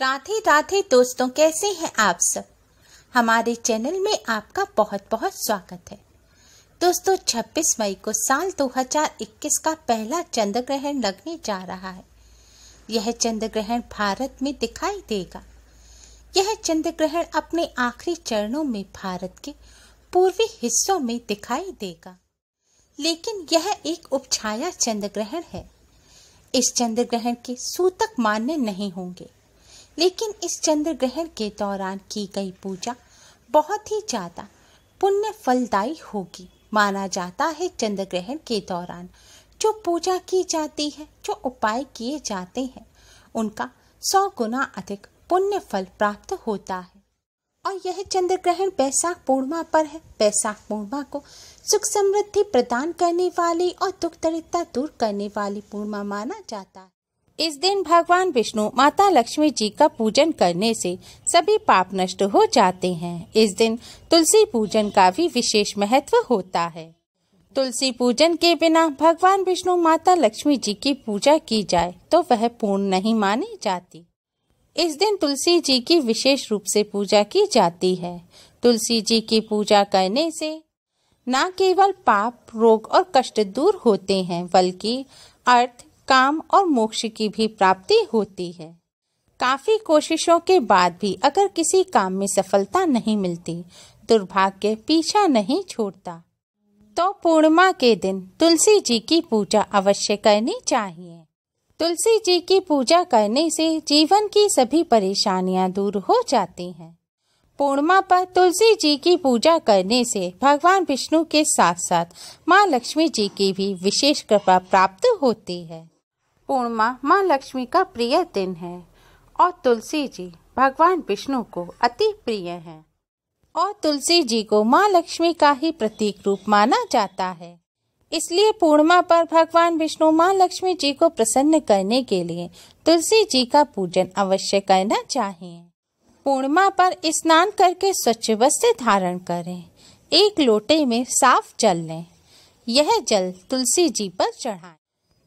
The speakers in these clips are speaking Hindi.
राधे राधे दोस्तों कैसे हैं आप सब हमारे चैनल में आपका बहुत बहुत स्वागत है दोस्तों 26 मई को साल 2021 का पहला चंद्र ग्रहण लगने जा रहा है यह चंद्र ग्रहण भारत में दिखाई देगा यह चंद्र ग्रहण अपने आखिरी चरणों में भारत के पूर्वी हिस्सों में दिखाई देगा लेकिन यह एक उपछाया चंद्र ग्रहण है इस चंद्र ग्रहण के सूतक मान्य नहीं होंगे लेकिन इस चंद्र ग्रहण के दौरान की गई पूजा बहुत ही ज़्यादा पुण्य फलदायी होगी माना जाता है चंद्र ग्रहण के दौरान जो पूजा की जाती है जो उपाय किए जाते हैं उनका सौ गुना अधिक पुण्य फल प्राप्त होता है और यह चंद्र ग्रहण बैसाख पूर्णिमा पर है बैसाख पूर्णिमा को सुख समृद्धि प्रदान करने वाली और दुख दरिद्रता दूर करने वाली पूर्णिमा माना जाता है इस दिन भगवान विष्णु माता लक्ष्मी जी का पूजन करने से सभी पाप नष्ट हो जाते हैं इस दिन तुलसी पूजन का भी विशेष महत्व होता है तुलसी पूजन के बिना भगवान विष्णु माता लक्ष्मी जी की पूजा की जाए तो वह पूर्ण नहीं मानी जाती इस दिन तुलसी जी की विशेष रूप से पूजा की जाती है तुलसी जी की पूजा करने से न केवल पाप रोग और कष्ट दूर होते हैं बल्कि अर्थ काम और मोक्ष की भी प्राप्ति होती है काफ़ी कोशिशों के बाद भी अगर किसी काम में सफलता नहीं मिलती दुर्भाग्य पीछा नहीं छोड़ता तो पूर्णिमा के दिन तुलसी जी की पूजा अवश्य करनी चाहिए तुलसी जी की पूजा करने से जीवन की सभी परेशानियां दूर हो जाती हैं पूर्णिमा पर तुलसी जी की पूजा करने से भगवान विष्णु के साथ साथ माँ लक्ष्मी जी की भी विशेष कृपा प्राप्त होती है पूर्णिमा माँ लक्ष्मी का प्रिय दिन है और तुलसी जी भगवान विष्णु को अति प्रिय हैं और तुलसी जी को माँ लक्ष्मी का ही प्रतीक रूप माना जाता है इसलिए पूर्णिमा पर भगवान विष्णु माँ लक्ष्मी जी को प्रसन्न करने के लिए तुलसी जी का पूजन अवश्य करना चाहिए पूर्णिमा पर स्नान करके स्वच्छ वस्त्र धारण करें एक लोटे में साफ जल लें यह जल तुलसी जी पर चढ़ाएं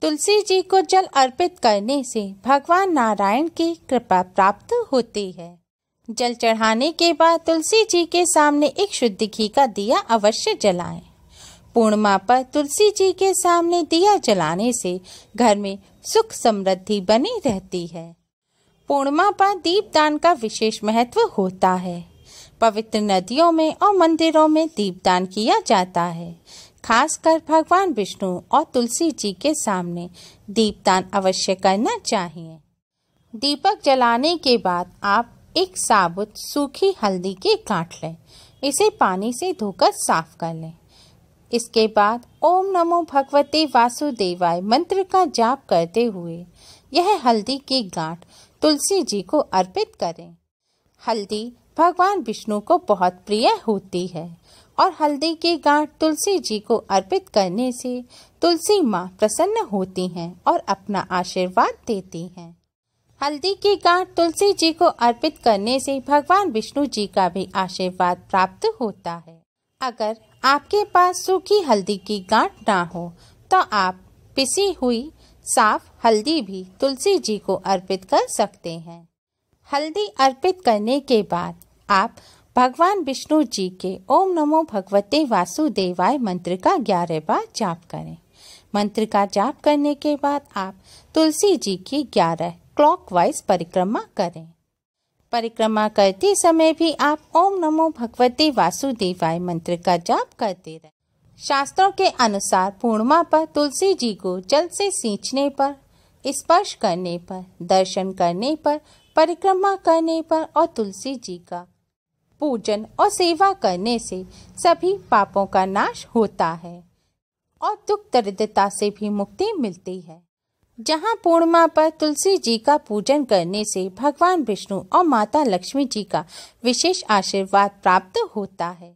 तुलसी जी को जल अर्पित करने से भगवान नारायण की कृपा प्राप्त होती है जल चढ़ाने के बाद तुलसी जी के सामने एक शुद्ध घी का दिया अवश्य जलाएं। पूर्णिमा पर तुलसी जी के सामने दिया जलाने से घर में सुख समृद्धि बनी रहती है पूर्णिमा पर दीपदान का विशेष महत्व होता है पवित्र नदियों में और मंदिरों में दीपदान किया जाता है खासकर भगवान विष्णु और तुलसी जी के सामने दीपदान अवश्य करना चाहिए दीपक जलाने के बाद आप एक साबुत सूखी हल्दी के काट लें इसे पानी से धोकर साफ कर लें इसके बाद ओम नमो भगवते वासुदेवाय मंत्र का जाप करते हुए यह हल्दी की गांठ तुलसी जी को अर्पित करें हल्दी भगवान विष्णु को बहुत प्रिय होती है और हल्दी की गांठ तुलसी जी को अर्पित करने से तुलसी माँ प्रसन्न होती हैं और अपना आशीर्वाद देती हैं हल्दी की गांठ तुलसी जी को अर्पित करने से भगवान विष्णु जी का भी आशीर्वाद प्राप्त होता है अगर आपके पास सूखी हल्दी की गांठ ना हो तो आप पिसी हुई साफ हल्दी भी तुलसी जी को अर्पित कर सकते हैं हल्दी अर्पित करने के बाद आप भगवान विष्णु जी के ओम नमो भगवते वासुदेवाय मंत्र का ग्यारह बार जाप करें मंत्र का जाप करने के बाद आप तुलसी जी की ग्यारह क्लॉकवाइज परिक्रमा करें परिक्रमा करते समय भी आप ओम नमो भगवते वासुदेवाय मंत्र का जाप करते रहें शास्त्रों के अनुसार पूर्णिमा पर तुलसी जी को जल से सींचने पर स्पर्श करने पर दर्शन करने पर परिक्रमा करने पर और तुलसी जी का पूजन और सेवा करने से सभी पापों का नाश होता है और दुख दरिद्रता से भी मुक्ति मिलती है जहाँ पूर्णिमा पर तुलसी जी का पूजन करने से भगवान विष्णु और माता लक्ष्मी जी का विशेष आशीर्वाद प्राप्त होता है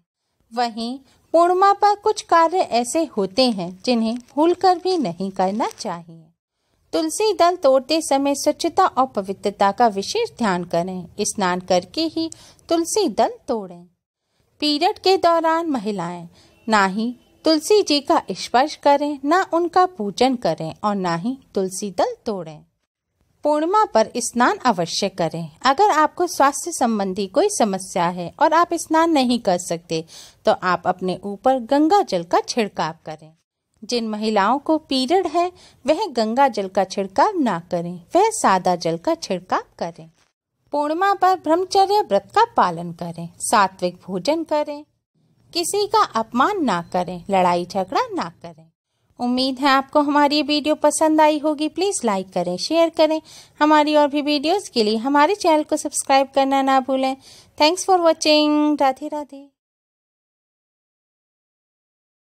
वहीं पूर्णिमा पर कुछ कार्य ऐसे होते हैं जिन्हें भूलकर भी नहीं करना चाहिए तुलसी दल तोड़ते समय स्वच्छता और पवित्रता का विशेष ध्यान करें स्नान करके ही तुलसी दल तोड़ें पीरियड के दौरान महिलाएं ना ही तुलसी जी का स्पर्श करें ना उनका पूजन करें और ना ही तुलसी दल तोड़ें पूर्णिमा पर स्नान अवश्य करें अगर आपको स्वास्थ्य संबंधी कोई समस्या है और आप स्नान नहीं कर सकते तो आप अपने ऊपर गंगा जल का छिड़काव करें जिन महिलाओं को पीरियड है वह गंगा जल का छिड़काव ना करें वह सादा जल का छिड़काव करें पूर्णिमा पर ब्रह्मचर्य व्रत का पालन करें सात्विक भोजन करें किसी का अपमान ना करें लड़ाई झगड़ा ना करें उम्मीद है आपको हमारी ये वीडियो पसंद आई होगी प्लीज़ लाइक करें शेयर करें हमारी और भी वीडियोस के लिए हमारे चैनल को सब्सक्राइब करना ना भूलें thanks for watching Radhe Radhe